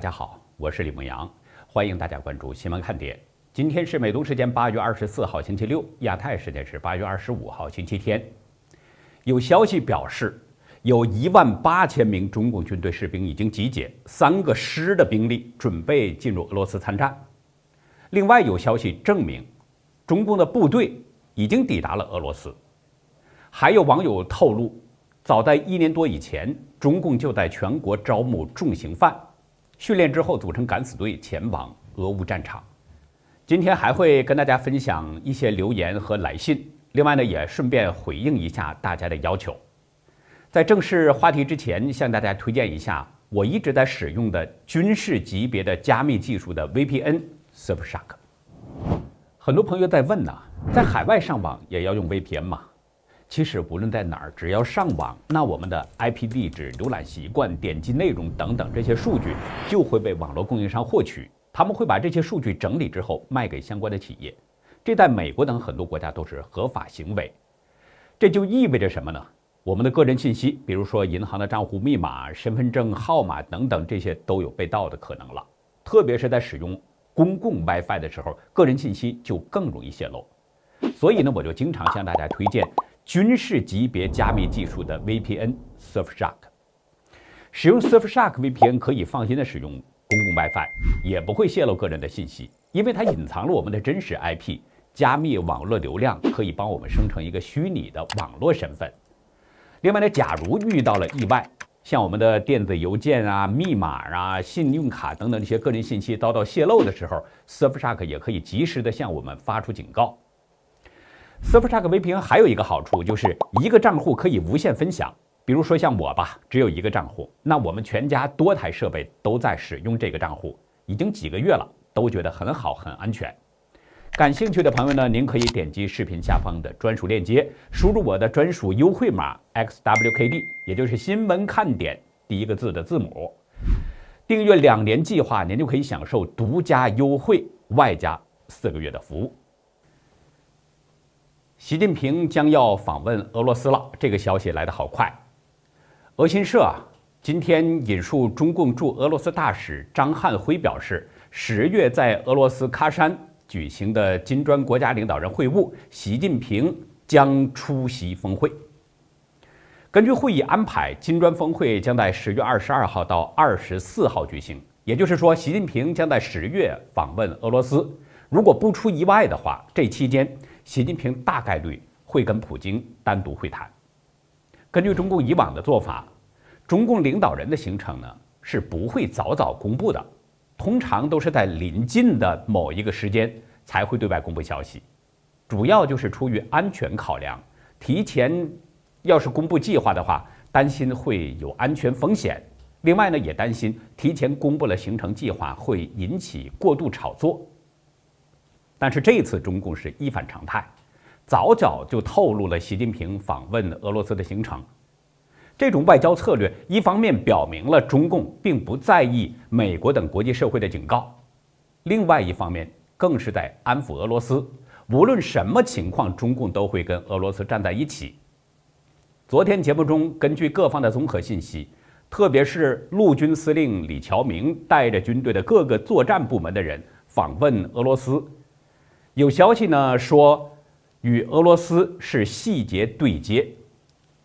大家好，我是李梦阳，欢迎大家关注新闻看点。今天是美东时间八月二十四号星期六，亚太时间是八月二十五号星期天。有消息表示，有一万八千名中共军队士兵已经集结三个师的兵力，准备进入俄罗斯参战。另外有消息证明，中共的部队已经抵达了俄罗斯。还有网友透露，早在一年多以前，中共就在全国招募重刑犯。训练之后组成敢死队前往俄乌战场。今天还会跟大家分享一些留言和来信，另外呢也顺便回应一下大家的要求。在正式话题之前，向大家推荐一下我一直在使用的军事级别的加密技术的 VPN Surfshark。很多朋友在问呢，在海外上网也要用 VPN 吗？其实无论在哪儿，只要上网，那我们的 IP 地址、浏览习惯、点击内容等等这些数据就会被网络供应商获取，他们会把这些数据整理之后卖给相关的企业。这在美国等很多国家都是合法行为。这就意味着什么呢？我们的个人信息，比如说银行的账户密码、身份证号码等等，这些都有被盗的可能了。特别是在使用公共 WiFi 的时候，个人信息就更容易泄露。所以呢，我就经常向大家推荐。军事级别加密技术的 VPN Surfshark，使用 Surfshark VPN 可以放心的使用公共 WiFi，也不会泄露个人的信息，因为它隐藏了我们的真实 IP，加密网络流量可以帮我们生成一个虚拟的网络身份。另外呢，假如遇到了意外，像我们的电子邮件啊、密码啊、信用卡等等这些个人信息遭到泄露的时候，Surfshark 也可以及时的向我们发出警告。s u r f s c h a r k v 微屏还有一个好处，就是一个账户可以无限分享。比如说像我吧，只有一个账户，那我们全家多台设备都在使用这个账户，已经几个月了，都觉得很好，很安全。感兴趣的朋友呢，您可以点击视频下方的专属链接，输入我的专属优惠码 XWKD，也就是新闻看点第一个字的字母，订阅两年计划，您就可以享受独家优惠，外加四个月的服务。习近平将要访问俄罗斯了，这个消息来的好快。俄新社今天引述中共驻俄罗斯大使张汉辉表示，十月在俄罗斯喀山举行的金砖国家领导人会晤，习近平将出席峰会。根据会议安排，金砖峰会将在十月二十二号到二十四号举行，也就是说，习近平将在十月访问俄罗斯。如果不出意外的话，这期间。习近平大概率会跟普京单独会谈。根据中共以往的做法，中共领导人的行程呢是不会早早公布的，通常都是在临近的某一个时间才会对外公布消息。主要就是出于安全考量，提前要是公布计划的话，担心会有安全风险。另外呢，也担心提前公布了行程计划会引起过度炒作。但是这次中共是一反常态，早早就透露了习近平访问俄罗斯的行程。这种外交策略，一方面表明了中共并不在意美国等国际社会的警告，另外一方面更是在安抚俄罗斯。无论什么情况，中共都会跟俄罗斯站在一起。昨天节目中，根据各方的综合信息，特别是陆军司令李桥明带着军队的各个作战部门的人访问俄罗斯。有消息呢说，与俄罗斯是细节对接，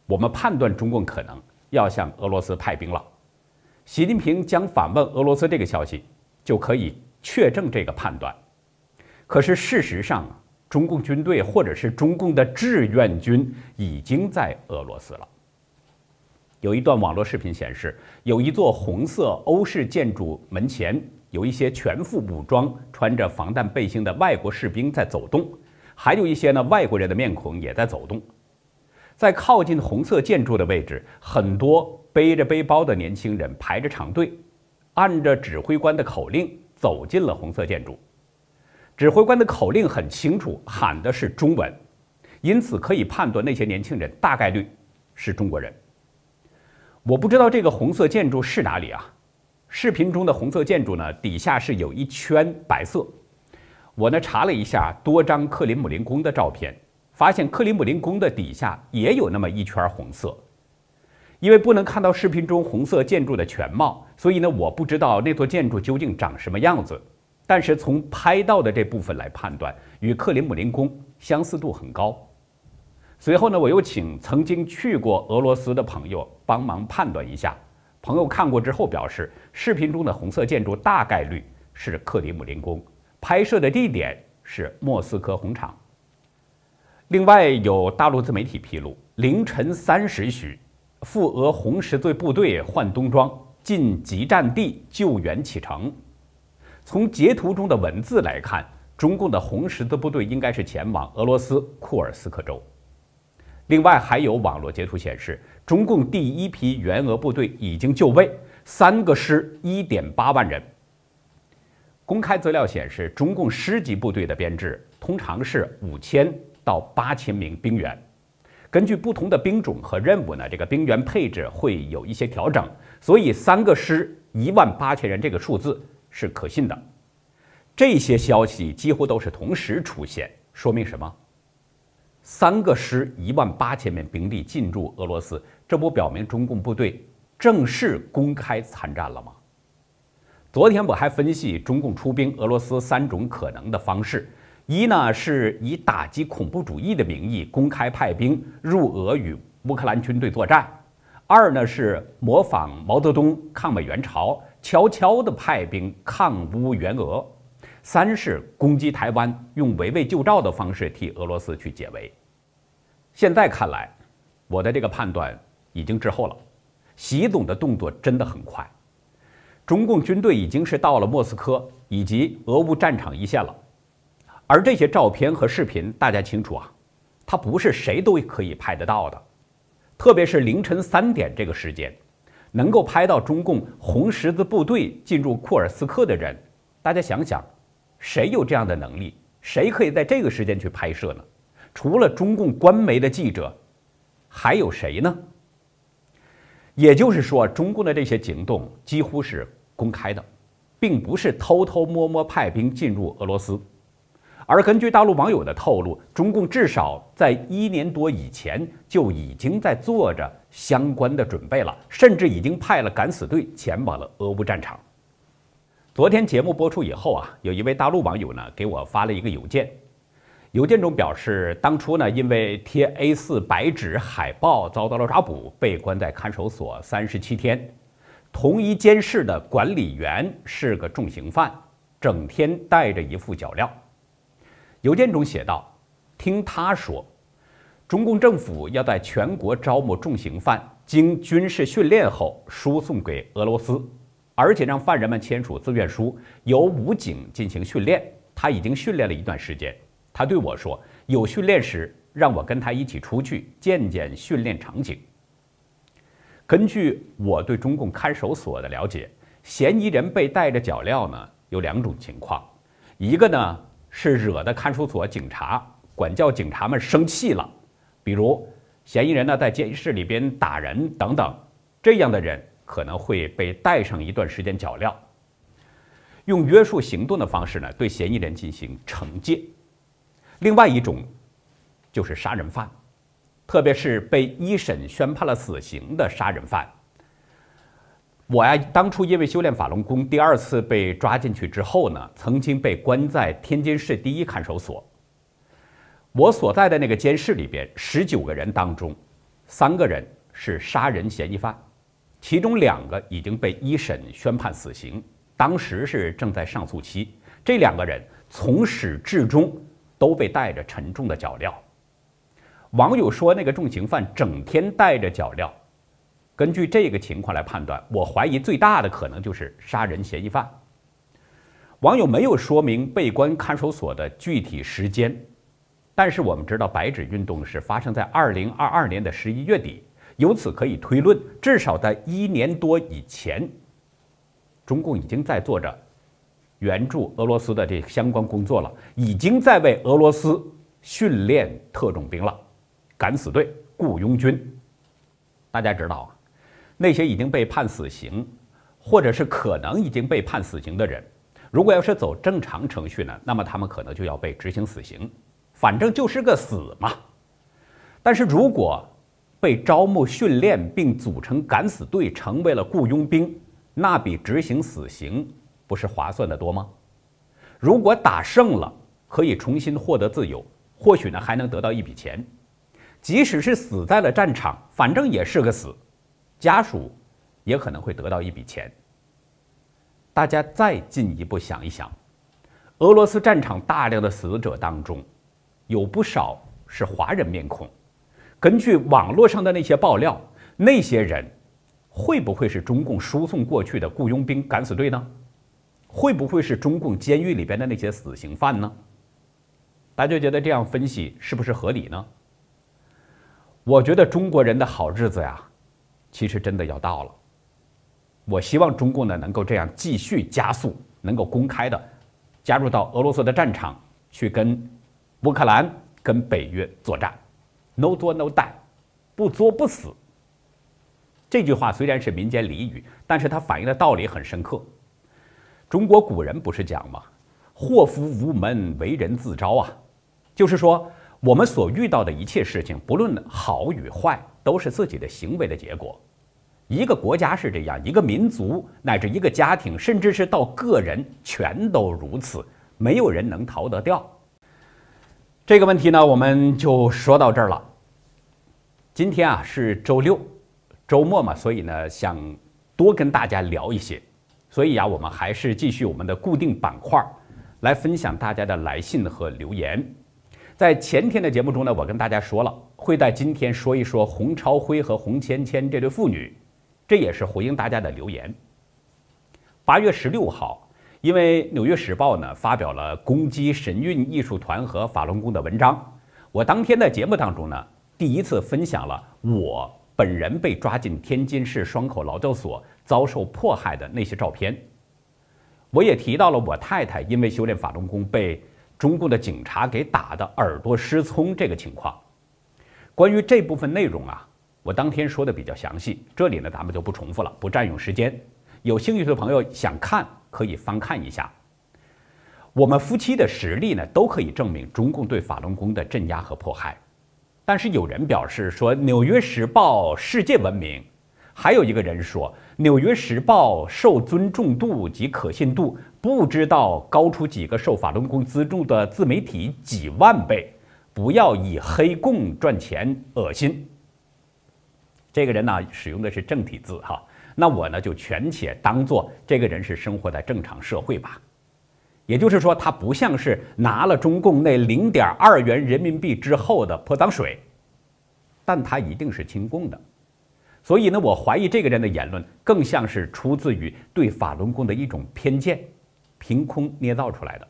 我们判断中共可能要向俄罗斯派兵了。习近平将反问俄罗斯，这个消息就可以确证这个判断。可是事实上啊，中共军队或者是中共的志愿军已经在俄罗斯了。有一段网络视频显示，有一座红色欧式建筑门前。有一些全副武装、穿着防弹背心的外国士兵在走动，还有一些呢外国人的面孔也在走动。在靠近红色建筑的位置，很多背着背包的年轻人排着长队，按着指挥官的口令走进了红色建筑。指挥官的口令很清楚，喊的是中文，因此可以判断那些年轻人大概率是中国人。我不知道这个红色建筑是哪里啊？视频中的红色建筑呢，底下是有一圈白色。我呢查了一下多张克林姆林宫的照片，发现克林姆林宫的底下也有那么一圈红色。因为不能看到视频中红色建筑的全貌，所以呢我不知道那座建筑究竟长什么样子。但是从拍到的这部分来判断，与克林姆林宫相似度很高。随后呢，我又请曾经去过俄罗斯的朋友帮忙判断一下。朋友看过之后表示，视频中的红色建筑大概率是克里姆林宫，拍摄的地点是莫斯科红场。另外有大陆自媒体披露，凌晨三时许，赴俄红十字部队换冬装，进集战地救援启程。从截图中的文字来看，中共的红十字部队应该是前往俄罗斯库尔斯克州。另外还有网络截图显示。中共第一批援俄部队已经就位，三个师，一点八万人。公开资料显示，中共师级部队的编制通常是五千到八千名兵员。根据不同的兵种和任务呢，这个兵员配置会有一些调整。所以三个师一万八千人这个数字是可信的。这些消息几乎都是同时出现，说明什么？三个师一万八千名兵力进驻俄罗斯，这不表明中共部队正式公开参战了吗？昨天我还分析中共出兵俄罗斯三种可能的方式：一呢是以打击恐怖主义的名义公开派兵入俄与乌克兰军队作战；二呢是模仿毛泽东抗美援朝，悄悄地派兵抗乌援俄。三是攻击台湾，用围魏救赵的方式替俄罗斯去解围。现在看来，我的这个判断已经滞后了。习总的动作真的很快，中共军队已经是到了莫斯科以及俄乌战场一线了。而这些照片和视频，大家清楚啊，它不是谁都可以拍得到的。特别是凌晨三点这个时间，能够拍到中共红十字部队进入库尔斯克的人，大家想想。谁有这样的能力？谁可以在这个时间去拍摄呢？除了中共官媒的记者，还有谁呢？也就是说，中共的这些行动几乎是公开的，并不是偷偷摸摸派兵进入俄罗斯。而根据大陆网友的透露，中共至少在一年多以前就已经在做着相关的准备了，甚至已经派了敢死队前往了俄乌战场。昨天节目播出以后啊，有一位大陆网友呢给我发了一个邮件，邮件中表示，当初呢因为贴 A 四白纸海报遭到了抓捕，被关在看守所三十七天，同一监室的管理员是个重刑犯，整天戴着一副脚镣。邮件中写道：“听他说，中共政府要在全国招募重刑犯，经军事训练后输送给俄罗斯。”而且让犯人们签署自愿书，由武警进行训练。他已经训练了一段时间。他对我说：“有训练时，让我跟他一起出去见见训练场景。”根据我对中共看守所的了解，嫌疑人被带着脚镣呢有两种情况：一个呢是惹得看守所警察、管教警察们生气了，比如嫌疑人呢在监室里边打人等等，这样的人。可能会被戴上一段时间脚镣，用约束行动的方式呢对嫌疑人进行惩戒。另外一种就是杀人犯，特别是被一审宣判了死刑的杀人犯。我呀，当初因为修炼法轮功，第二次被抓进去之后呢，曾经被关在天津市第一看守所。我所在的那个监室里边，十九个人当中，三个人是杀人嫌疑犯。其中两个已经被一审宣判死刑，当时是正在上诉期。这两个人从始至终都被戴着沉重的脚镣。网友说那个重刑犯整天戴着脚镣。根据这个情况来判断，我怀疑最大的可能就是杀人嫌疑犯。网友没有说明被关看守所的具体时间，但是我们知道白纸运动是发生在二零二二年的十一月底。由此可以推论，至少在一年多以前，中共已经在做着援助俄罗斯的这相关工作了，已经在为俄罗斯训练特种兵了，敢死队、雇佣军。大家知道啊，那些已经被判死刑，或者是可能已经被判死刑的人，如果要是走正常程序呢，那么他们可能就要被执行死刑，反正就是个死嘛。但是如果被招募、训练并组成敢死队，成为了雇佣兵，那比执行死刑不是划算的多吗？如果打胜了，可以重新获得自由，或许呢还能得到一笔钱。即使是死在了战场，反正也是个死，家属也可能会得到一笔钱。大家再进一步想一想，俄罗斯战场大量的死者当中，有不少是华人面孔。根据网络上的那些爆料，那些人会不会是中共输送过去的雇佣兵敢死队呢？会不会是中共监狱里边的那些死刑犯呢？大家觉得这样分析是不是合理呢？我觉得中国人的好日子呀，其实真的要到了。我希望中共呢能够这样继续加速，能够公开的加入到俄罗斯的战场去跟乌克兰、跟北约作战。no 作 no die，不作不死。这句话虽然是民间俚语，但是它反映的道理很深刻。中国古人不是讲吗？祸福无门，为人自招啊。就是说，我们所遇到的一切事情，不论好与坏，都是自己的行为的结果。一个国家是这样，一个民族乃至一个家庭，甚至是到个人，全都如此，没有人能逃得掉。这个问题呢，我们就说到这儿了。今天啊是周六，周末嘛，所以呢想多跟大家聊一些，所以呀，我们还是继续我们的固定板块儿，来分享大家的来信和留言。在前天的节目中呢，我跟大家说了，会在今天说一说洪超辉和洪芊芊这对父女，这也是回应大家的留言。八月十六号。因为《纽约时报》呢发表了攻击神韵艺术团和法轮功的文章，我当天的节目当中呢，第一次分享了我本人被抓进天津市双口劳教所遭受迫害的那些照片，我也提到了我太太因为修炼法轮功被中共的警察给打的耳朵失聪这个情况。关于这部分内容啊，我当天说的比较详细，这里呢咱们就不重复了，不占用时间。有兴趣的朋友想看。可以翻看一下，我们夫妻的实力呢，都可以证明中共对法轮功的镇压和迫害。但是有人表示说，《纽约时报》世界闻名，还有一个人说，《纽约时报》受尊重度及可信度不知道高出几个受法轮功资助的自媒体几万倍。不要以黑共赚钱，恶心。这个人呢，使用的是正体字哈。那我呢，就全且当做这个人是生活在正常社会吧，也就是说，他不像是拿了中共那零点二元人民币之后的泼脏水，但他一定是亲共的。所以呢，我怀疑这个人的言论更像是出自于对法轮功的一种偏见，凭空捏造出来的。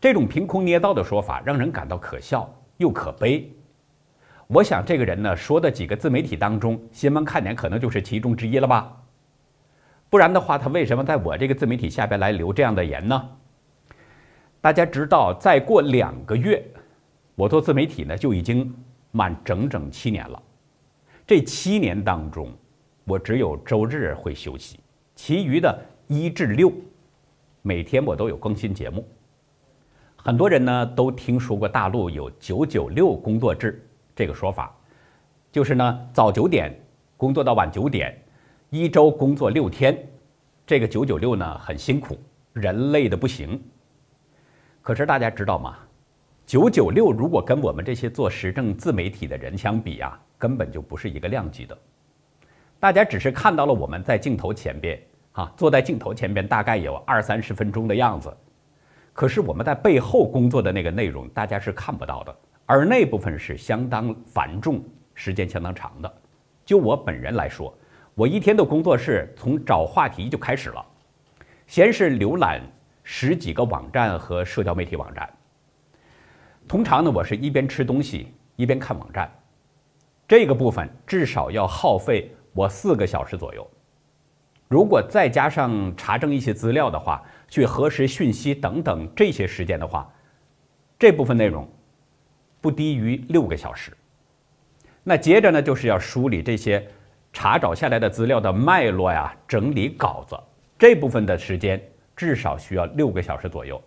这种凭空捏造的说法让人感到可笑又可悲。我想，这个人呢说的几个自媒体当中，新闻看点可能就是其中之一了吧？不然的话，他为什么在我这个自媒体下边来留这样的言呢？大家知道，再过两个月，我做自媒体呢就已经满整整七年了。这七年当中，我只有周日会休息，其余的一至六，每天我都有更新节目。很多人呢都听说过大陆有九九六工作制。这个说法，就是呢，早九点工作到晚九点，一周工作六天，这个九九六呢很辛苦，人累的不行。可是大家知道吗？九九六如果跟我们这些做时政自媒体的人相比啊，根本就不是一个量级的。大家只是看到了我们在镜头前边啊，坐在镜头前边大概有二三十分钟的样子，可是我们在背后工作的那个内容，大家是看不到的。而那部分是相当繁重、时间相当长的。就我本人来说，我一天的工作是从找话题就开始了。先是浏览十几个网站和社交媒体网站，通常呢，我是一边吃东西一边看网站。这个部分至少要耗费我四个小时左右。如果再加上查证一些资料的话，去核实讯息等等这些时间的话，这部分内容。不低于六个小时。那接着呢，就是要梳理这些查找下来的资料的脉络呀，整理稿子这部分的时间至少需要六个小时左右。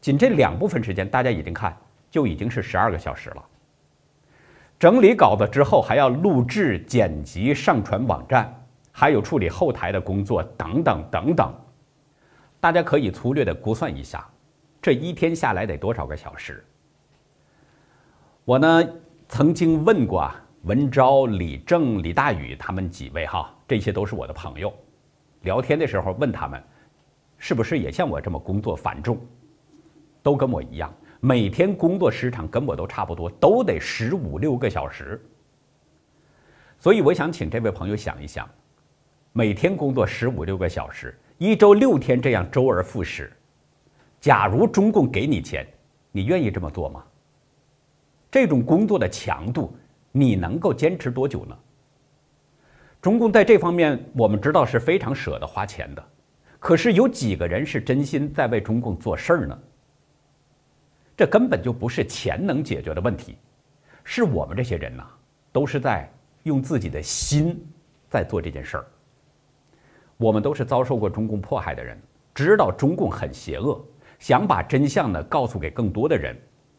仅这两部分时间，大家已经看就已经是十二个小时了。整理稿子之后，还要录制、剪辑、上传网站，还有处理后台的工作等等等等。大家可以粗略的估算一下，这一天下来得多少个小时？我呢曾经问过啊，文昭、李正、李大宇他们几位，哈，这些都是我的朋友。聊天的时候问他们，是不是也像我这么工作繁重？都跟我一样，每天工作时长跟我都差不多，都得十五六个小时。所以我想请这位朋友想一想，每天工作十五六个小时，一周六天这样周而复始，假如中共给你钱，你愿意这么做吗？这种工作的强度，你能够坚持多久呢？中共在这方面，我们知道是非常舍得花钱的，可是有几个人是真心在为中共做事儿呢？这根本就不是钱能解决的问题，是我们这些人呐，都是在用自己的心在做这件事儿。我们都是遭受过中共迫害的人，知道中共很邪恶，想把真相呢告诉给更多的人。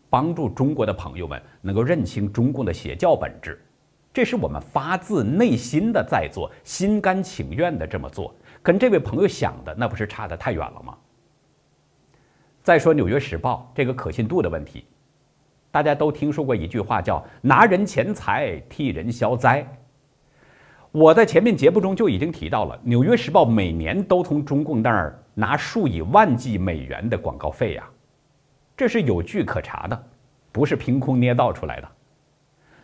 帮助中国的朋友们能够认清中共的邪教本质，这是我们发自内心的在做，心甘情愿的这么做。跟这位朋友想的那不是差得太远了吗？再说《纽约时报》这个可信度的问题，大家都听说过一句话叫“拿人钱财替人消灾”。我在前面节目中就已经提到了，《纽约时报》每年都从中共那儿拿数以万计美元的广告费呀。这是有据可查的，不是凭空捏造出来的。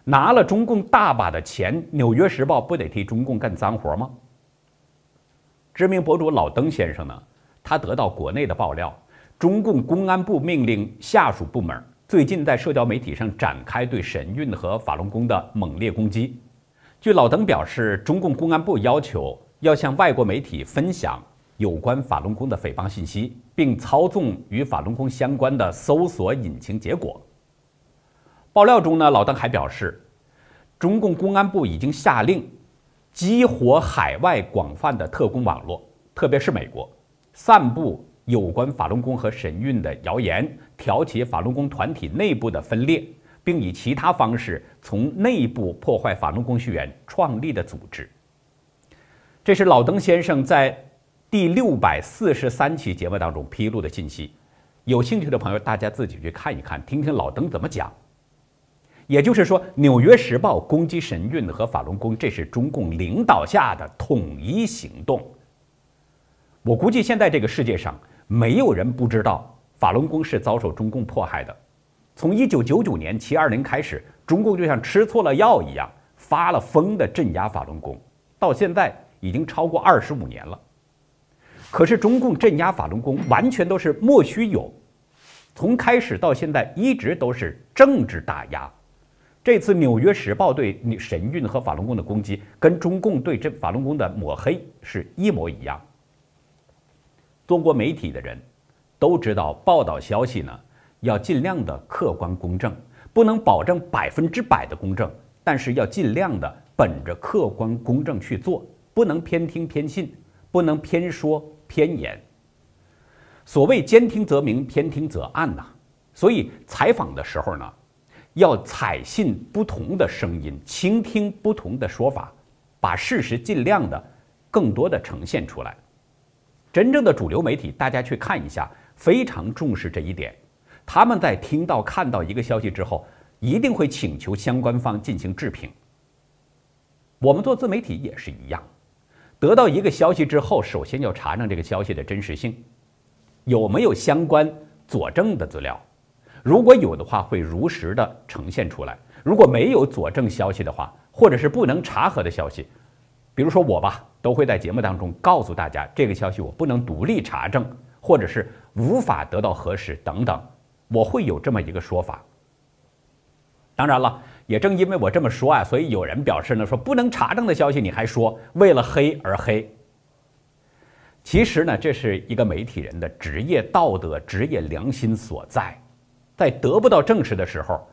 拿了中共大把的钱，纽约时报不得替中共干脏活吗？知名博主老登先生呢？他得到国内的爆料，中共公安部命令下属部门最近在社交媒体上展开对神韵和法轮功的猛烈攻击。据老登表示，中共公安部要求要向外国媒体分享。有关法轮功的诽谤信息，并操纵与法轮功相关的搜索引擎结果。爆料中呢，老邓还表示，中共公安部已经下令激活海外广泛的特工网络，特别是美国，散布有关法轮功和神韵的谣言，挑起法轮功团体内部的分裂，并以其他方式从内部破坏法轮功学员创立的组织。这是老邓先生在。第六百四十三期节目当中披露的信息，有兴趣的朋友，大家自己去看一看，听听老登怎么讲。也就是说，《纽约时报》攻击神韵和法轮功，这是中共领导下的统一行动。我估计现在这个世界上，没有人不知道法轮功是遭受中共迫害的。从一九九九年七二零开始，中共就像吃错了药一样，发了疯的镇压法轮功，到现在已经超过二十五年了。可是中共镇压法轮功完全都是莫须有，从开始到现在一直都是政治打压。这次《纽约时报》对神韵和法轮功的攻击，跟中共对这法轮功的抹黑是一模一样。中国媒体的人都知道，报道消息呢要尽量的客观公正，不能保证百分之百的公正，但是要尽量的本着客观公正去做，不能偏听偏信，不能偏说。偏言，所谓兼听则明，偏听则暗呐。所以采访的时候呢，要采信不同的声音，倾听不同的说法，把事实尽量的更多的呈现出来。真正的主流媒体，大家去看一下，非常重视这一点。他们在听到、看到一个消息之后，一定会请求相关方进行置评。我们做自媒体也是一样。得到一个消息之后，首先要查证这个消息的真实性，有没有相关佐证的资料。如果有的话，会如实的呈现出来；如果没有佐证消息的话，或者是不能查核的消息，比如说我吧，都会在节目当中告诉大家，这个消息我不能独立查证，或者是无法得到核实等等，我会有这么一个说法。当然了。也正因为我这么说啊，所以有人表示呢，说不能查证的消息你还说为了黑而黑。其实呢，这是一个媒体人的职业道德、职业良心所在，在得不到证实的时候，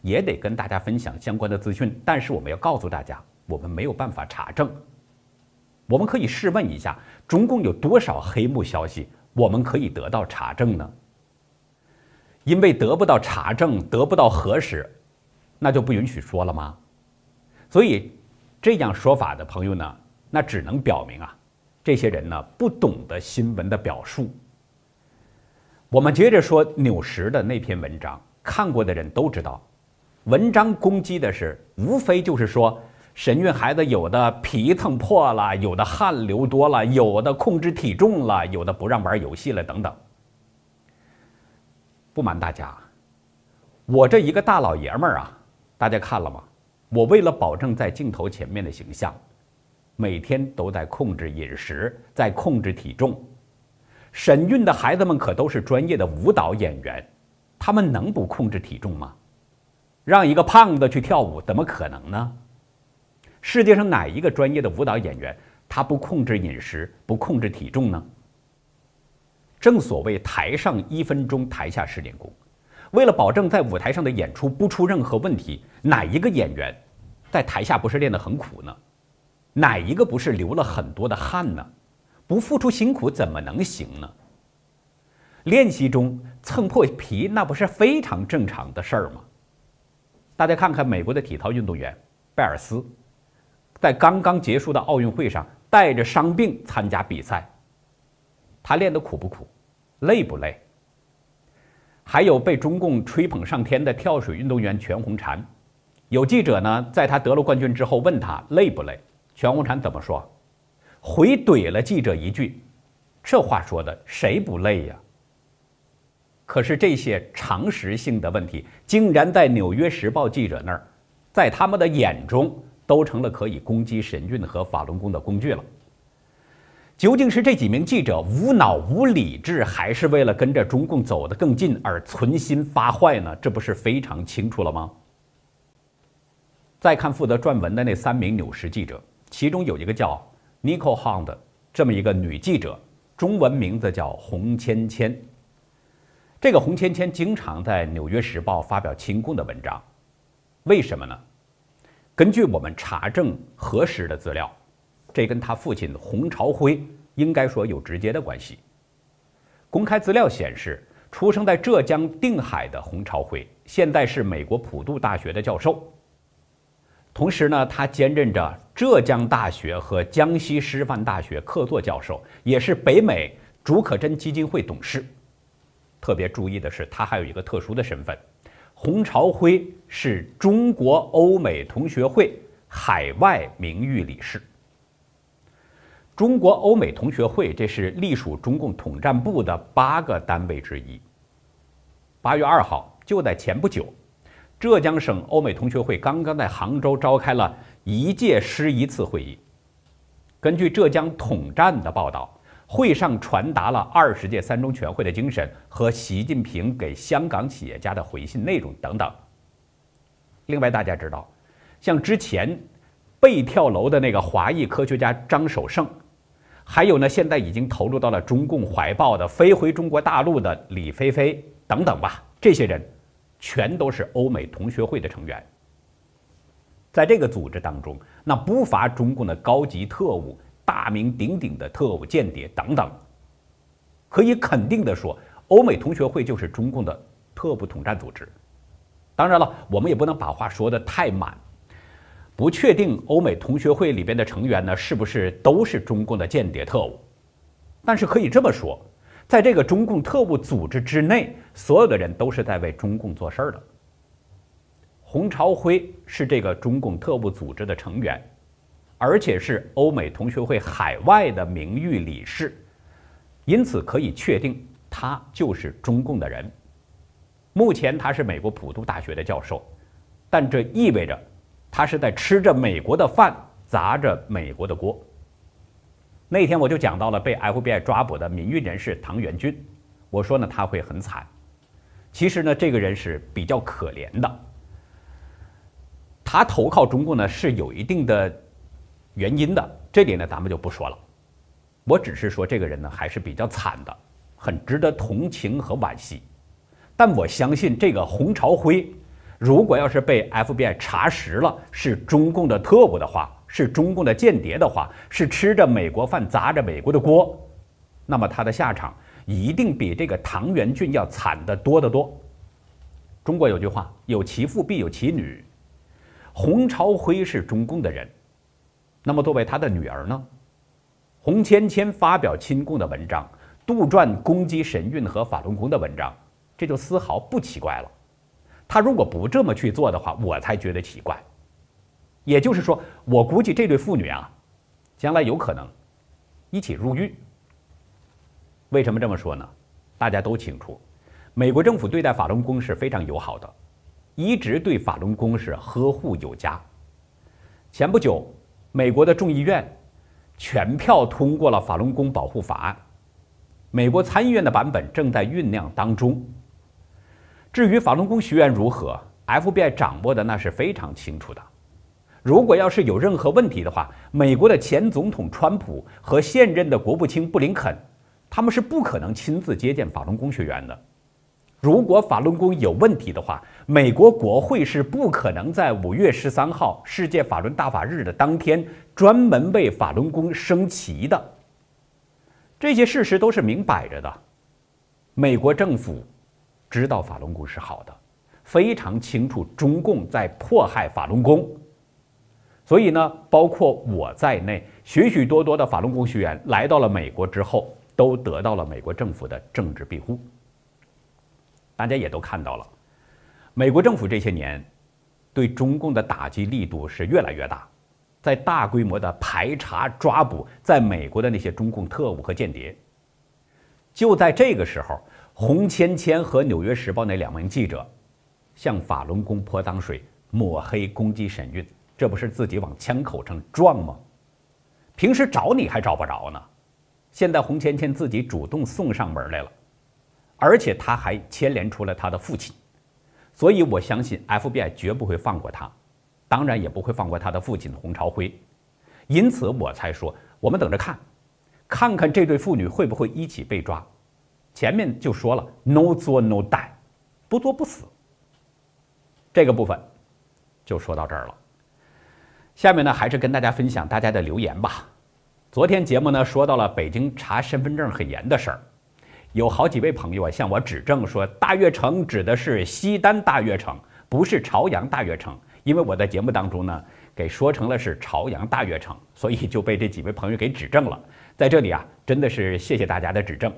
也得跟大家分享相关的资讯。但是我们要告诉大家，我们没有办法查证。我们可以试问一下，中共有多少黑幕消息我们可以得到查证呢？因为得不到查证，得不到核实。那就不允许说了吗？所以这样说法的朋友呢，那只能表明啊，这些人呢不懂得新闻的表述。我们接着说纽石的那篇文章，看过的人都知道，文章攻击的是无非就是说，神韵孩子有的皮蹭破了，有的汗流多了，有的控制体重了，有的不让玩游戏了，等等。不瞒大家，我这一个大老爷们儿啊。大家看了吗？我为了保证在镜头前面的形象，每天都在控制饮食，在控制体重。沈韵的孩子们可都是专业的舞蹈演员，他们能不控制体重吗？让一个胖子去跳舞，怎么可能呢？世界上哪一个专业的舞蹈演员，他不控制饮食，不控制体重呢？正所谓台上一分钟，台下十年功。为了保证在舞台上的演出不出任何问题，哪一个演员在台下不是练得很苦呢？哪一个不是流了很多的汗呢？不付出辛苦怎么能行呢？练习中蹭破皮那不是非常正常的事儿吗？大家看看美国的体操运动员拜尔斯，在刚刚结束的奥运会上带着伤病参加比赛，他练得苦不苦，累不累？还有被中共吹捧上天的跳水运动员全红婵，有记者呢，在他得了冠军之后问他累不累，全红婵怎么说？回怼了记者一句：“这话说的谁不累呀？”可是这些常识性的问题，竟然在《纽约时报》记者那儿，在他们的眼中都成了可以攻击神韵和法轮功的工具了。究竟是这几名记者无脑无理智，还是为了跟着中共走得更近而存心发坏呢？这不是非常清楚了吗？再看负责撰文的那三名纽时记者，其中有一个叫 Nicole Hunt，这么一个女记者，中文名字叫洪芊芊。这个洪芊芊经常在《纽约时报》发表亲共的文章，为什么呢？根据我们查证核实的资料。这跟他父亲洪朝辉应该说有直接的关系。公开资料显示，出生在浙江定海的洪朝辉，现在是美国普渡大学的教授。同时呢，他兼任着浙江大学和江西师范大学客座教授，也是北美竺可桢基金会董事。特别注意的是，他还有一个特殊的身份：洪朝辉是中国欧美同学会海外名誉理事。中国欧美同学会，这是隶属中共统战部的八个单位之一。八月二号，就在前不久，浙江省欧美同学会刚刚在杭州召开了一届十一次会议。根据浙江统战的报道，会上传达了二十届三中全会的精神和习近平给香港企业家的回信内容等等。另外，大家知道，像之前被跳楼的那个华裔科学家张守胜，还有呢，现在已经投入到了中共怀抱的飞回中国大陆的李飞飞等等吧，这些人，全都是欧美同学会的成员。在这个组织当中，那不乏中共的高级特务、大名鼎鼎的特务间谍等等。可以肯定的说，欧美同学会就是中共的特务统战组织。当然了，我们也不能把话说的太满。不确定欧美同学会里边的成员呢是不是都是中共的间谍特务，但是可以这么说，在这个中共特务组织之内，所有的人都是在为中共做事儿的。洪朝晖是这个中共特务组织的成员，而且是欧美同学会海外的名誉理事，因此可以确定他就是中共的人。目前他是美国普渡大学的教授，但这意味着。他是在吃着美国的饭，砸着美国的锅。那天我就讲到了被 FBI 抓捕的民运人士唐元军，我说呢他会很惨。其实呢，这个人是比较可怜的，他投靠中共呢是有一定的原因的，这里呢咱们就不说了。我只是说这个人呢还是比较惨的，很值得同情和惋惜。但我相信这个洪朝晖。如果要是被 FBI 查实了是中共的特务的话，是中共的间谍的话，是吃着美国饭砸着美国的锅，那么他的下场一定比这个唐元俊要惨的多得多。中国有句话，有其父必有其女。洪朝晖是中共的人，那么作为他的女儿呢，洪芊芊发表亲共的文章，杜撰攻击神韵和法轮功的文章，这就丝毫不奇怪了。他如果不这么去做的话，我才觉得奇怪。也就是说，我估计这对父女啊，将来有可能一起入狱。为什么这么说呢？大家都清楚，美国政府对待法轮功是非常友好的，一直对法轮功是呵护有加。前不久，美国的众议院全票通过了法轮功保护法案，美国参议院的版本正在酝酿当中。至于法轮功学员如何，FBI 掌握的那是非常清楚的。如果要是有任何问题的话，美国的前总统川普和现任的国务卿布林肯，他们是不可能亲自接见法轮功学员的。如果法轮功有问题的话，美国国会是不可能在五月十三号世界法轮大法日的当天专门为法轮功升旗的。这些事实都是明摆着的，美国政府。知道法轮功是好的，非常清楚中共在迫害法轮功，所以呢，包括我在内，许许多多的法轮功学员来到了美国之后，都得到了美国政府的政治庇护。大家也都看到了，美国政府这些年对中共的打击力度是越来越大，在大规模的排查、抓捕在美国的那些中共特务和间谍。就在这个时候。洪芊芊和《纽约时报》那两名记者向法轮功泼脏水、抹黑攻击沈韵，这不是自己往枪口上撞吗？平时找你还找不着呢，现在洪芊芊自己主动送上门来了，而且他还牵连出了他的父亲，所以我相信 FBI 绝不会放过他，当然也不会放过他的父亲洪朝辉，因此我才说，我们等着看，看看这对父女会不会一起被抓。前面就说了 “no 做 no die”，不做不死。这个部分就说到这儿了。下面呢，还是跟大家分享大家的留言吧。昨天节目呢说到了北京查身份证很严的事儿，有好几位朋友啊向我指正说，大悦城指的是西单大悦城，不是朝阳大悦城。因为我在节目当中呢给说成了是朝阳大悦城，所以就被这几位朋友给指正了。在这里啊，真的是谢谢大家的指正。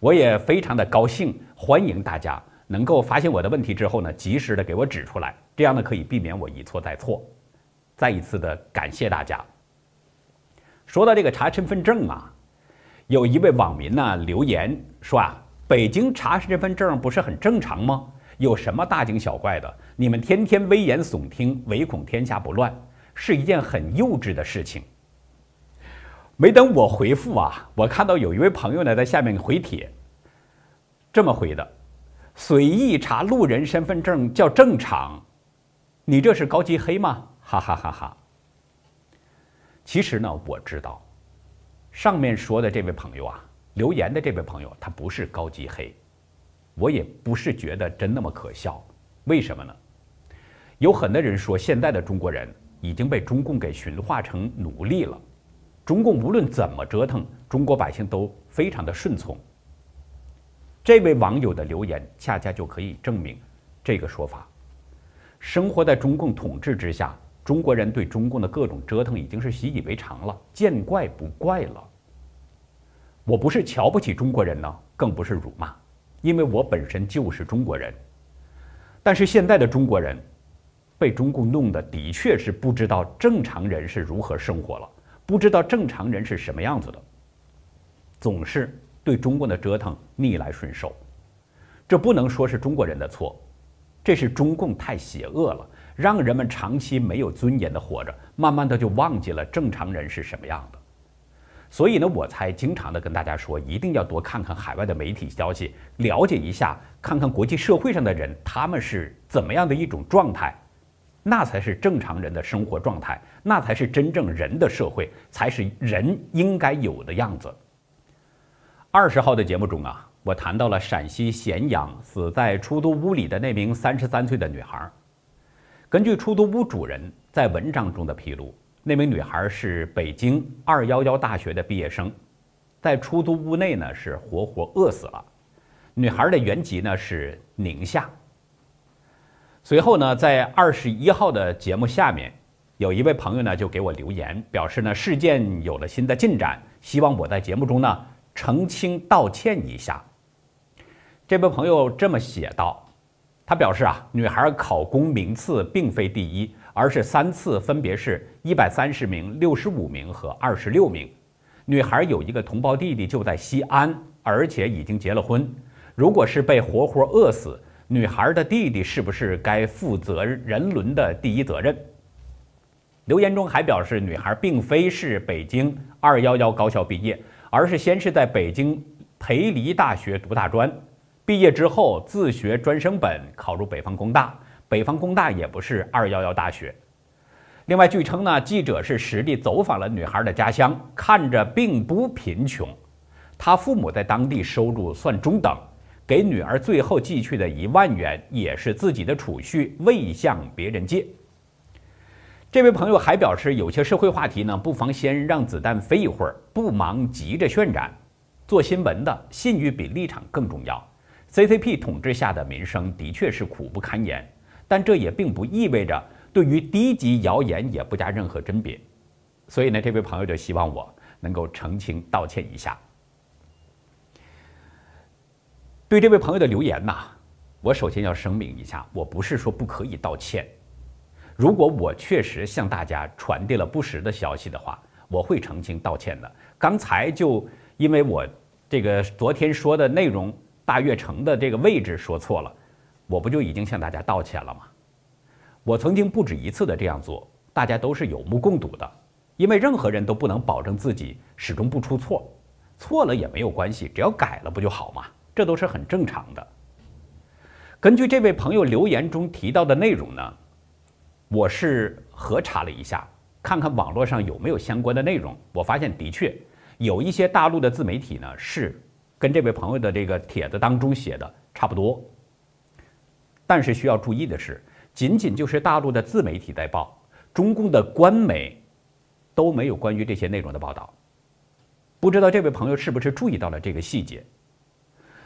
我也非常的高兴，欢迎大家能够发现我的问题之后呢，及时的给我指出来，这样呢可以避免我一错再错。再一次的感谢大家。说到这个查身份证啊，有一位网民呢留言说啊，北京查身份证不是很正常吗？有什么大惊小怪的？你们天天危言耸听，唯恐天下不乱，是一件很幼稚的事情。没等我回复啊，我看到有一位朋友呢在下面回帖，这么回的：“随意查路人身份证叫正常，你这是高级黑吗？”哈哈哈哈。其实呢，我知道，上面说的这位朋友啊，留言的这位朋友，他不是高级黑，我也不是觉得真那么可笑。为什么呢？有很多人说，现在的中国人已经被中共给驯化成奴隶了。中共无论怎么折腾，中国百姓都非常的顺从。这位网友的留言恰恰就可以证明这个说法：生活在中共统治之下，中国人对中共的各种折腾已经是习以为常了，见怪不怪了。我不是瞧不起中国人呢，更不是辱骂，因为我本身就是中国人。但是现在的中国人被中共弄得的确是不知道正常人是如何生活了。不知道正常人是什么样子的，总是对中共的折腾逆来顺受，这不能说是中国人的错，这是中共太邪恶了，让人们长期没有尊严的活着，慢慢的就忘记了正常人是什么样的。所以呢，我才经常的跟大家说，一定要多看看海外的媒体消息，了解一下，看看国际社会上的人，他们是怎么样的一种状态。那才是正常人的生活状态，那才是真正人的社会，才是人应该有的样子。二十号的节目中啊，我谈到了陕西咸阳死在出租屋里的那名三十三岁的女孩。根据出租屋主人在文章中的披露，那名女孩是北京二幺幺大学的毕业生，在出租屋内呢是活活饿死了。女孩的原籍呢是宁夏。随后呢，在二十一号的节目下面，有一位朋友呢就给我留言，表示呢事件有了新的进展，希望我在节目中呢澄清道歉一下。这位朋友这么写道，他表示啊，女孩考公名次并非第一，而是三次分别是一百三十名、六十五名和二十六名。女孩有一个同胞弟弟就在西安，而且已经结了婚。如果是被活活饿死。女孩的弟弟是不是该负责人伦的第一责任？留言中还表示，女孩并非是北京“二幺幺”高校毕业，而是先是在北京培黎大学读大专，毕业之后自学专升本，考入北方工大。北方工大也不是“二幺幺”大学。另外，据称呢，记者是实地走访了女孩的家乡，看着并不贫穷，她父母在当地收入算中等。给女儿最后寄去的一万元也是自己的储蓄，未向别人借。这位朋友还表示，有些社会话题呢，不妨先让子弹飞一会儿，不忙急着渲染。做新闻的信誉比立场更重要。CCP 统治下的民生的确是苦不堪言，但这也并不意味着对于低级谣言也不加任何甄别。所以呢，这位朋友就希望我能够澄清、道歉一下。对这位朋友的留言呐，我首先要声明一下，我不是说不可以道歉。如果我确实向大家传递了不实的消息的话，我会澄清道歉的。刚才就因为我这个昨天说的内容，大悦城的这个位置说错了，我不就已经向大家道歉了吗？我曾经不止一次的这样做，大家都是有目共睹的。因为任何人都不能保证自己始终不出错，错了也没有关系，只要改了不就好吗？这都是很正常的。根据这位朋友留言中提到的内容呢，我是核查了一下，看看网络上有没有相关的内容。我发现的确有一些大陆的自媒体呢，是跟这位朋友的这个帖子当中写的差不多。但是需要注意的是，仅仅就是大陆的自媒体在报，中共的官媒都没有关于这些内容的报道。不知道这位朋友是不是注意到了这个细节？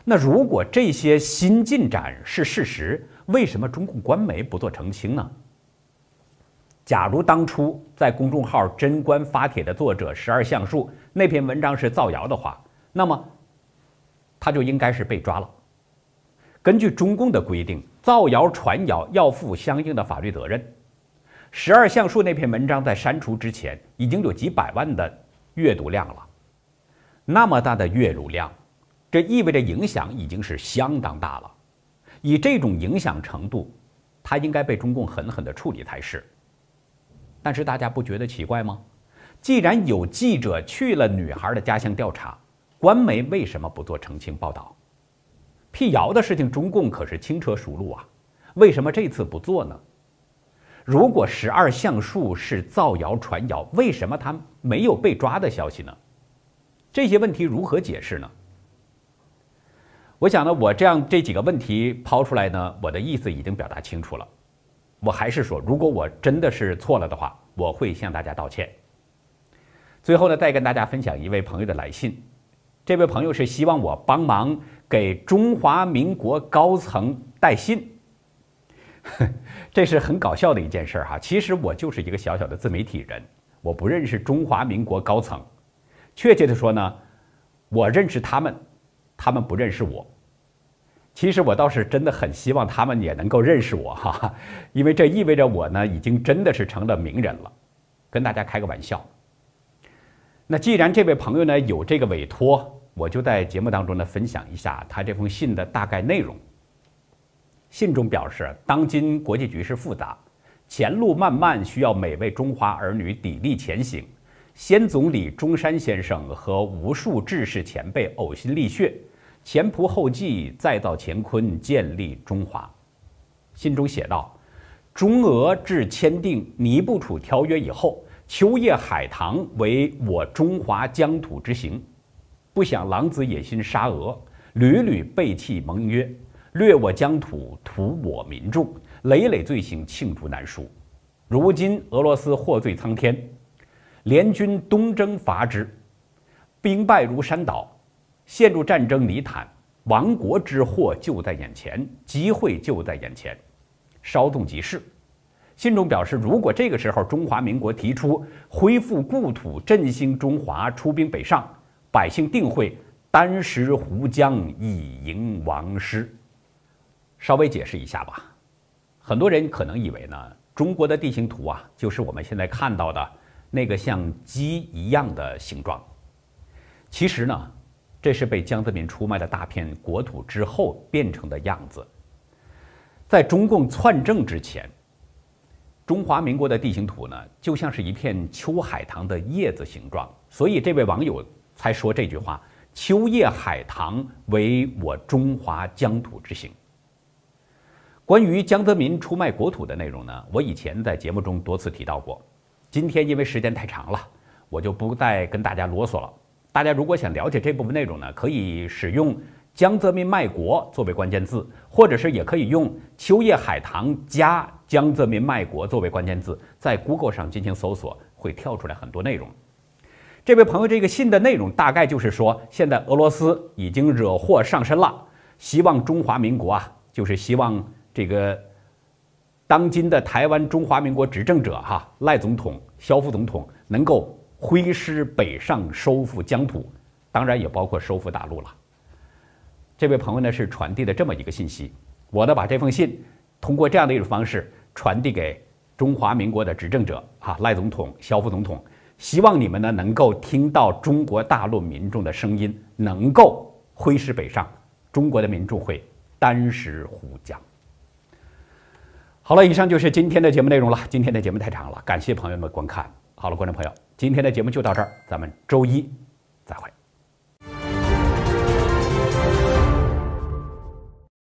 那如果这些新进展是事实，为什么中共官媒不做澄清呢？假如当初在公众号“贞观”发帖的作者“十二橡树”那篇文章是造谣的话，那么他就应该是被抓了。根据中共的规定，造谣传谣要负相应的法律责任。十二橡树那篇文章在删除之前已经有几百万的阅读量了，那么大的阅读量。这意味着影响已经是相当大了，以这种影响程度，他应该被中共狠狠地处理才是。但是大家不觉得奇怪吗？既然有记者去了女孩的家乡调查，官媒为什么不做澄清报道、辟谣的事情？中共可是轻车熟路啊，为什么这次不做呢？如果十二橡树是造谣传谣，为什么他没有被抓的消息呢？这些问题如何解释呢？我想呢，我这样这几个问题抛出来呢，我的意思已经表达清楚了。我还是说，如果我真的是错了的话，我会向大家道歉。最后呢，再跟大家分享一位朋友的来信。这位朋友是希望我帮忙给中华民国高层带信，这是很搞笑的一件事哈。其实我就是一个小小的自媒体人，我不认识中华民国高层。确切的说呢，我认识他们，他们不认识我。其实我倒是真的很希望他们也能够认识我哈，因为这意味着我呢已经真的是成了名人了。跟大家开个玩笑。那既然这位朋友呢有这个委托，我就在节目当中呢分享一下他这封信的大概内容。信中表示，当今国际局势复杂，前路漫漫，需要每位中华儿女砥砺前行。先总理中山先生和无数志士前辈呕心沥血。前仆后继，再造乾坤，建立中华。信中写道：“中俄至签订《尼布楚条约》以后，秋叶海棠为我中华疆土之行，不想狼子野心，沙俄屡屡背弃盟约，掠我疆土，屠我民众，累累罪行罄竹难书。如今俄罗斯获罪苍天，联军东征伐之，兵败如山倒。”陷入战争泥潭，亡国之祸就在眼前，机会就在眼前，稍纵即逝。信中表示，如果这个时候中华民国提出恢复故土、振兴中华、出兵北上，百姓定会单食湖江以迎王师。稍微解释一下吧，很多人可能以为呢，中国的地形图啊，就是我们现在看到的那个像鸡一样的形状。其实呢。这是被江泽民出卖了大片国土之后变成的样子。在中共篡政之前，中华民国的地形图呢，就像是一片秋海棠的叶子形状，所以这位网友才说这句话：“秋叶海棠为我中华疆土之形。”关于江泽民出卖国土的内容呢，我以前在节目中多次提到过，今天因为时间太长了，我就不再跟大家啰嗦了。大家如果想了解这部分内容呢，可以使用“江泽民卖国”作为关键字，或者是也可以用“秋叶海棠加江泽民卖国”作为关键字，在 Google 上进行搜索，会跳出来很多内容。这位朋友这个信的内容大概就是说，现在俄罗斯已经惹祸上身了，希望中华民国啊，就是希望这个当今的台湾中华民国执政者哈赖总统、肖副总统能够。挥师北上收复疆土，当然也包括收复大陆了。这位朋友呢是传递的这么一个信息，我呢把这封信通过这样的一种方式传递给中华民国的执政者啊，赖总统、肖副总统，希望你们呢能够听到中国大陆民众的声音，能够挥师北上，中国的民众会单食虎将。好了，以上就是今天的节目内容了。今天的节目太长了，感谢朋友们观看。好了，观众朋友。今天的节目就到这儿，咱们周一。